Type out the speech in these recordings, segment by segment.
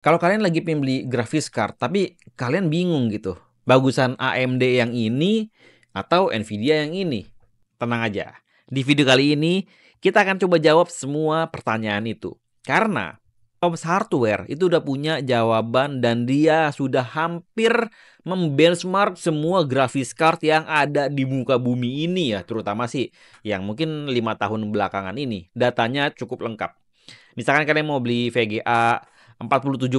Kalau kalian lagi pengen beli graphics card, tapi kalian bingung gitu, bagusan AMD yang ini atau Nvidia yang ini. Tenang aja, di video kali ini kita akan coba jawab semua pertanyaan itu. Karena Tom's Hardware itu udah punya jawaban dan dia sudah hampir membenchmark semua grafis card yang ada di muka bumi ini ya, terutama sih yang mungkin lima tahun belakangan ini. Datanya cukup lengkap. Misalkan kalian mau beli VGA 4070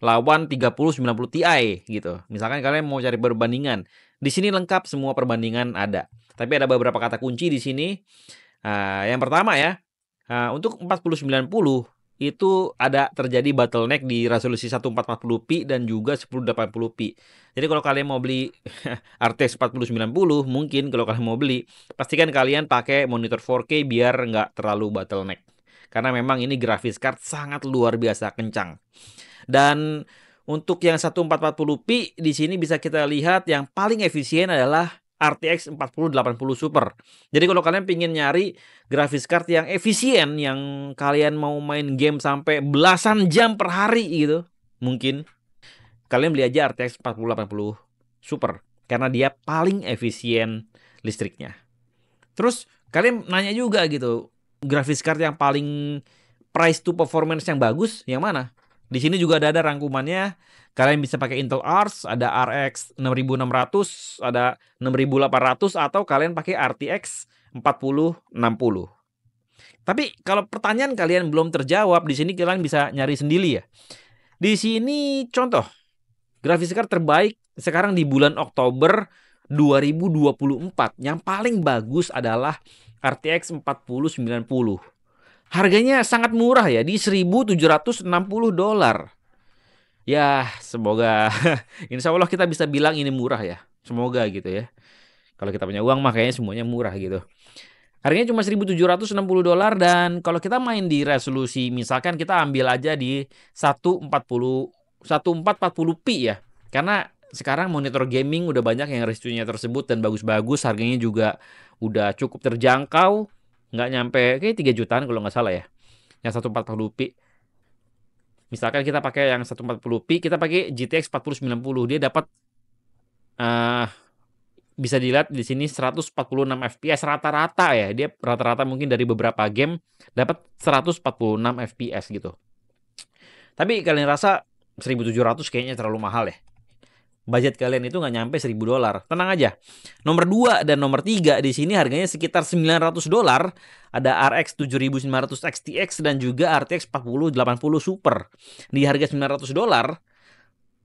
lawan 3090 Ti gitu. Misalkan kalian mau cari perbandingan. Di sini lengkap semua perbandingan ada. Tapi ada beberapa kata kunci di sini. Uh, yang pertama ya, uh, untuk 4090 itu ada terjadi bottleneck di resolusi 1440p dan juga 1080p. Jadi kalau kalian mau beli RTX 4090 mungkin kalau kalian mau beli pastikan kalian pakai monitor 4K biar nggak terlalu bottleneck karena memang ini grafis card sangat luar biasa kencang. Dan untuk yang 1440p di sini bisa kita lihat yang paling efisien adalah RTX 4080 Super. Jadi kalau kalian pingin nyari grafis card yang efisien, yang kalian mau main game sampai belasan jam per hari gitu, mungkin kalian beli aja RTX 4080 Super karena dia paling efisien listriknya. Terus kalian nanya juga gitu, grafis card yang paling price to performance yang bagus yang mana? Di sini juga ada ada rangkumannya. Kalian bisa pakai Intel Arts, ada RX 6600, ada 6800 atau kalian pakai RTX 4060. Tapi kalau pertanyaan kalian belum terjawab, di sini kalian bisa nyari sendiri ya. Di sini contoh grafis card terbaik sekarang di bulan Oktober 2024 yang paling bagus adalah RTX 4090. Harganya sangat murah ya di 1760 dolar. Ya, semoga insya Allah kita bisa bilang ini murah ya. Semoga gitu ya. Kalau kita punya uang makanya semuanya murah gitu. Harganya cuma 1760 dolar dan kalau kita main di resolusi misalkan kita ambil aja di 140 1440p ya. Karena sekarang monitor gaming udah banyak yang restunya tersebut dan bagus-bagus harganya juga udah cukup terjangkau nggak nyampe kayak 3 jutaan kalau nggak salah ya yang 140p misalkan kita pakai yang 140p kita pakai GTX 4090 dia dapat uh, bisa dilihat di sini 146 fps rata-rata ya. Dia rata-rata mungkin dari beberapa game dapat 146 fps gitu. Tapi kalian rasa 1700 kayaknya terlalu mahal ya budget kalian itu nggak nyampe 1000 dolar. Tenang aja. Nomor 2 dan nomor 3 di sini harganya sekitar 900 dolar. Ada RX 7900 XTX dan juga RTX 4080 Super. Di harga 900 dolar,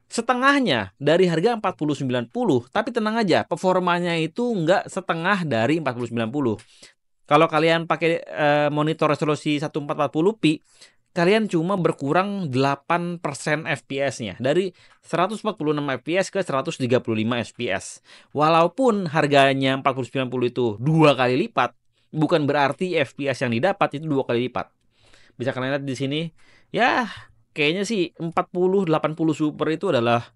setengahnya dari harga 4090 tapi tenang aja performanya itu nggak setengah dari 4090 kalau kalian pakai eh, monitor resolusi 1440p kalian cuma berkurang 8% FPS-nya dari 146 FPS ke 135 FPS. Walaupun harganya 4090 itu dua kali lipat, bukan berarti FPS yang didapat itu dua kali lipat. Bisa kalian lihat di sini, ya kayaknya sih 40 80 Super itu adalah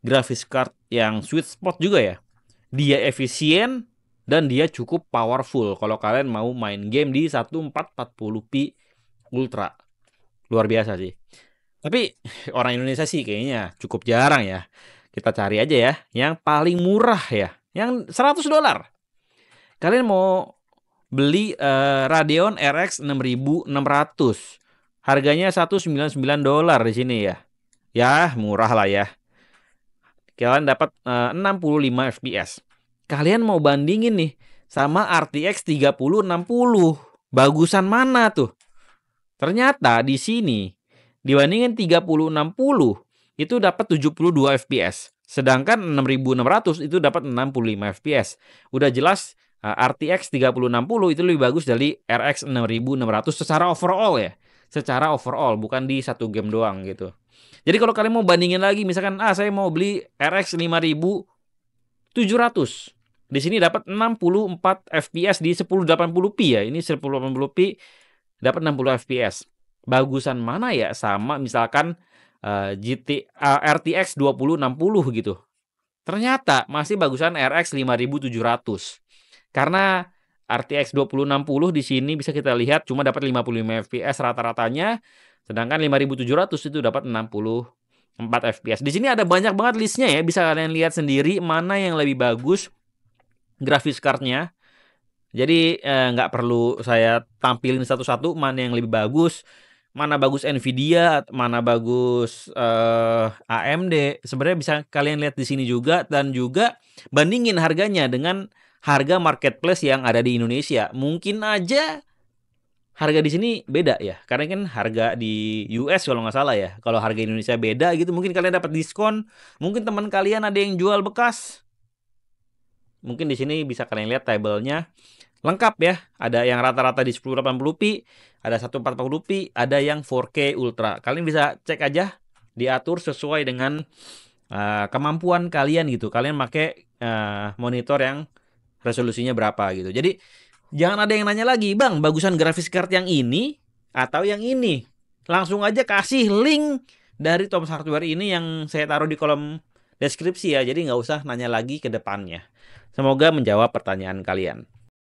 grafis card yang sweet spot juga ya. Dia efisien dan dia cukup powerful kalau kalian mau main game di 1440p Ultra luar biasa sih. Tapi orang Indonesia sih kayaknya cukup jarang ya. Kita cari aja ya yang paling murah ya, yang 100 dolar. Kalian mau beli uh, Radeon RX 6600. Harganya 199 dolar di sini ya. Ya, murah lah ya. Kalian dapat uh, 65 fps. Kalian mau bandingin nih sama RTX 3060. Bagusan mana tuh? Ternyata di sini dibandingin 3060 itu dapat 72 fps, sedangkan 6600 itu dapat 65 fps. Udah jelas eh, RTX 3060 itu lebih bagus dari RX 6600 secara overall ya. Secara overall bukan di satu game doang gitu. Jadi kalau kalian mau bandingin lagi misalkan ah saya mau beli RX 5700 di sini dapat 64 fps di 1080p ya. Ini 1080p dapat 60 fps. Bagusan mana ya? Sama misalkan uh, GT uh, RTX 2060 gitu. Ternyata masih bagusan RX 5700. Karena RTX 2060 di sini bisa kita lihat cuma dapat 55 fps rata-ratanya, sedangkan 5700 itu dapat 60, 4 fps. Di sini ada banyak banget listnya ya, bisa kalian lihat sendiri mana yang lebih bagus grafis cardnya, jadi eh, nggak eh, perlu saya tampilin satu-satu mana yang lebih bagus, mana bagus Nvidia, mana bagus eh, AMD. Sebenarnya bisa kalian lihat di sini juga dan juga bandingin harganya dengan harga marketplace yang ada di Indonesia. Mungkin aja harga di sini beda ya, karena kan harga di US kalau nggak salah ya. Kalau harga Indonesia beda gitu, mungkin kalian dapat diskon. Mungkin teman kalian ada yang jual bekas. Mungkin di sini bisa kalian lihat tabelnya lengkap ya. Ada yang rata-rata di 1080p, ada puluh p ada yang 4K Ultra. Kalian bisa cek aja diatur sesuai dengan uh, kemampuan kalian gitu. Kalian pakai uh, monitor yang resolusinya berapa gitu. Jadi jangan ada yang nanya lagi, "Bang, bagusan grafis card yang ini atau yang ini?" Langsung aja kasih link dari Tom's Hardware ini yang saya taruh di kolom deskripsi ya. Jadi nggak usah nanya lagi ke depannya. Semoga menjawab pertanyaan kalian.